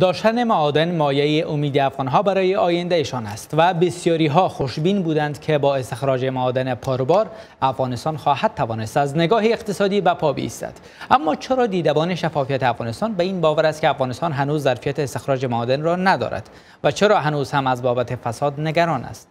داشتن معادن مایه امید افغانها برای آیندهشان است و بسیاری ها خوشبین بودند که با استخراج معادن پاربار افغانستان خواهد توانست از نگاه اقتصادی به پا بیستد اما چرا دیدبان شفافیت افغانستان به این باور است که افغانستان هنوز ظرفیت استخراج معادن را ندارد و چرا هنوز هم از بابت فساد نگران است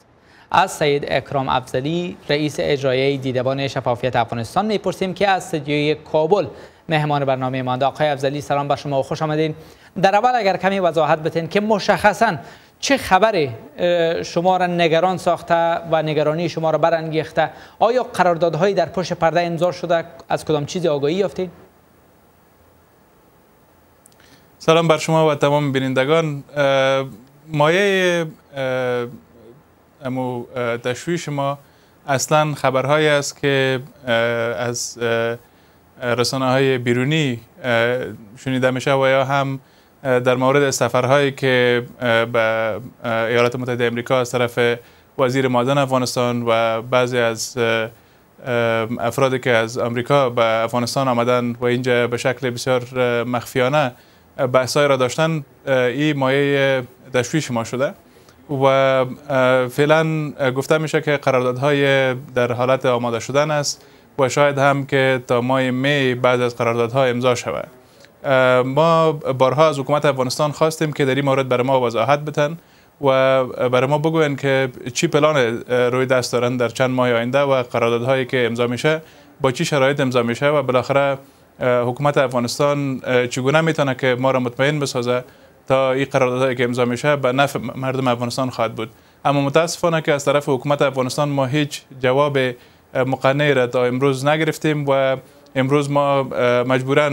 از سید اکرام افزلی رئیس اجرایی دیدبان شفافیت افغانستان میپرسیم که از استدیوی کابل مهمان برنامه ما آقای افزلی سلام بر شما و خوش آمدین در اول اگر کمی وضاحت بتین که مشخصا چه خبری شما را نگران ساخته و نگرانی شما را برانگیخته آیا قراردادهایی در پشت پرده امضا شده از کدام چیزی آگاهی یافتین سلام بر شما و تمام بینندگان مایه امو تشویش ما اصلا خبرهایی است که از رسانه های بیرونی شنیده میشه و یا هم در مورد سفرهایی که به ایالات متحده امریکا از طرف وزیر مادن افغانستان و بعضی از افرادی که از آمریکا به افغانستان آمدن و اینجا به شکل بسیار مخفیانه بحثای را داشتن این مایه تشویش ما شده و فعلا گفته میشه که قراردادهای در حالت آماده شدن است و شاید هم که تا ماه می بعض از قراردادها امضا شود ما بارها از حکومت افغانستان خواستیم که در این مورد برای ما وضاحت بتن و برای ما بگوین که چی پلان روی دست دارن در چند ماه آینده و قراردادهایی که امضا میشه با چی شرایط امضا میشه و بالاخره حکومت افغانستان چگونه میتونه که ما را مطمئن بسازه تا این قراردادهایی که امضا میشه به نفع مردم افغانستان خواهد بود اما متاسفانه که از طرف حکومت افغانستان ما هیچ جواب مقنعی را تا امروز نگرفتیم و امروز ما مجبورا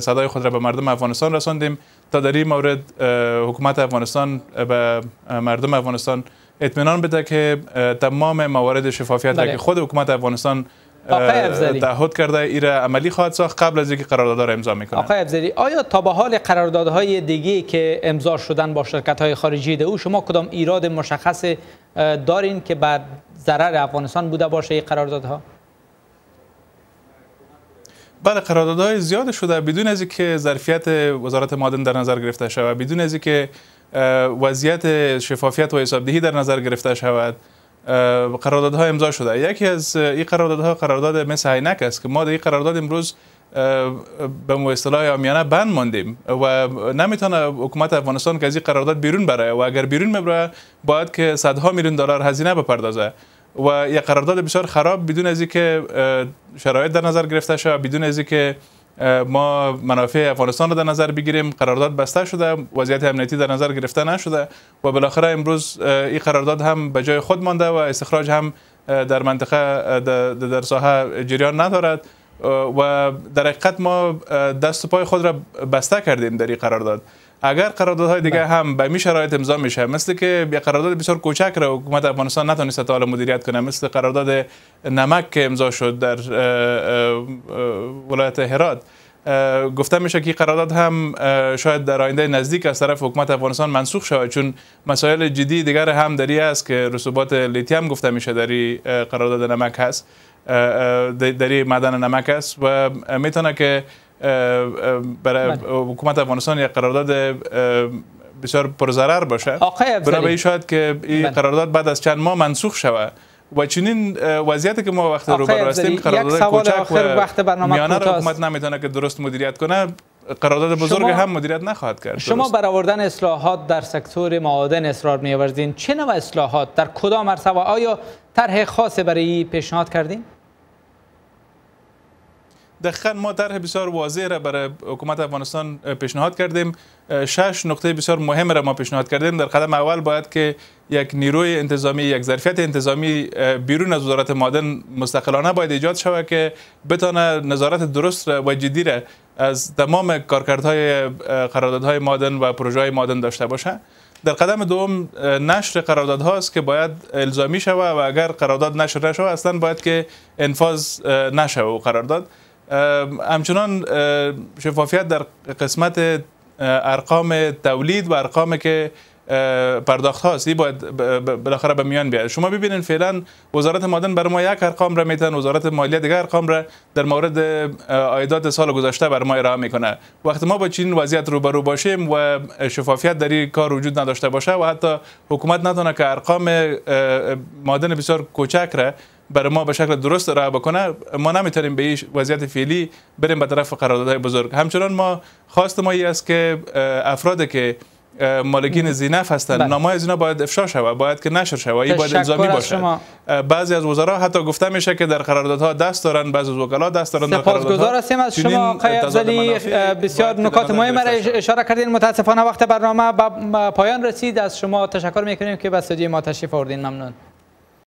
صدای خود را به مردم افغانستان رساندیم تا در این مورد حکومت افغانستان به مردم افغانستان اطمینان بده که تمام موارد شفافیت که بله. خود حکومت افغانستان تعهد کرده ای عملی خواهد ساخت قبل از اینکه قرارداد را امضا میکنه آقای افزلی آیا تا به حال قراردادهای دیگه که امضا شدن با شرکت های خارجی او شما کدام ایراد مشخص دارین که بر ضرر افغانستان بوده باشه این قراردادها بله قراردادهای زیاد شده بدون از اینکه ظرفیت وزارت معدن در نظر گرفته شود بدون از اینکه وضعیت شفافیت و حسابدهی در نظر گرفته شود قراردادها امضا شده یکی از این قراردادها قرارداد مثل عینک است که ما در این قرارداد امروز به مو اصطلاح آمیانه بند ماندیم و نمیتونه حکومت افغانستان که از این قرارداد بیرون بره و اگر بیرون بره باید که صدها میلیون دلار هزینه بپردازه و یک قرارداد بسیار خراب بدون از اینکه شرایط در نظر گرفته شود بدون از اینکه ما منافع افغانستان را در نظر بگیریم قرارداد بسته شده وضعیت امنیتی در نظر گرفته نشده و بالاخره امروز این قرارداد هم به جای خود مانده و استخراج هم در منطقه در ساحه جریان ندارد و در حقیقت ما دست و پای خود را بسته کردیم در این قرارداد اگر قراردادهای دیگه بله. هم به می شرایط امضا میشه مثل که یه قرارداد بسیار کوچک را حکومت افغانستان نتونسته تا مدیریت کنه مثل قرارداد نمک که امضا شد در ولایت هرات گفته میشه که قرارداد هم شاید در آینده نزدیک از طرف حکومت افغانستان منسوخ شود چون مسائل جدی دیگر هم دری است که رسوبات لیتیم گفته میشه در قرارداد نمک هست در معدن نمک است و میتونه که برای بله. حکومت افغانستان یک قرارداد بسیار پرضرر باشه آقای برای شاید که این بله. قرارداد بعد از چند ماه منسوخ شوه و چنین وضعیتی که ما وقت رو برستیم قرارداد کوچک و وقت میانه رو حکومت نمیتونه که درست مدیریت کنه قرارداد بزرگ هم مدیریت نخواهد کرد شما برآوردن اصلاحات در سکتور معادن اصرار میوردین چه نوع اصلاحات در کدام مرحله آیا طرح خاصی برای پیشنهاد کردین دقیقا ما طرح بسیار واضح را برای حکومت افغانستان پیشنهاد کردیم شش نقطه بسیار مهم را ما پیشنهاد کردیم در قدم اول باید که یک نیروی انتظامی یک ظرفیت انتظامی بیرون از وزارت مادن مستقلانه باید ایجاد شود که بتانه نظارت درست و جدی را از تمام کارکردهای قراردادهای مادن و پروژه های مادن داشته باشه در قدم دوم نشر قرارداد هاست که باید الزامی شود و اگر قرارداد نشر نشود اصلا باید که انفاز نشود قرارداد همچنان شفافیت در قسمت ارقام تولید و ارقام که پرداخت هاست باید بالاخره به میان بیاد شما ببینید فعلا وزارت مادن بر ما یک ارقام را میتن وزارت مالیه دیگر ارقام را در مورد عایدات سال گذشته بر ما ارائه میکنه وقتی ما با چنین وضعیت روبرو باشیم و شفافیت در این کار وجود نداشته باشه و حتی حکومت نتونه که ارقام مادن بسیار کوچک را برای ما به شکل درست راه بکنه ما نمیتونیم به این وضعیت فعلی بریم به طرف قراردادهای بزرگ همچنان ما خواست ما است که افراد که مالکین زینف هستند بله. نامای اینا باید افشا شود باید که نشر شود باید الزامی شما. بعضی از وزرا حتی گفته میشه که در قراردادها دست دارن بعضی از وکلا دست دارن در قراردادها هستیم از شما آقای بسیار نکات مهمی را اشاره کردین متاسفانه وقت برنامه به پایان رسید از شما تشکر میکنیم که به ما تشریف آوردین ممنون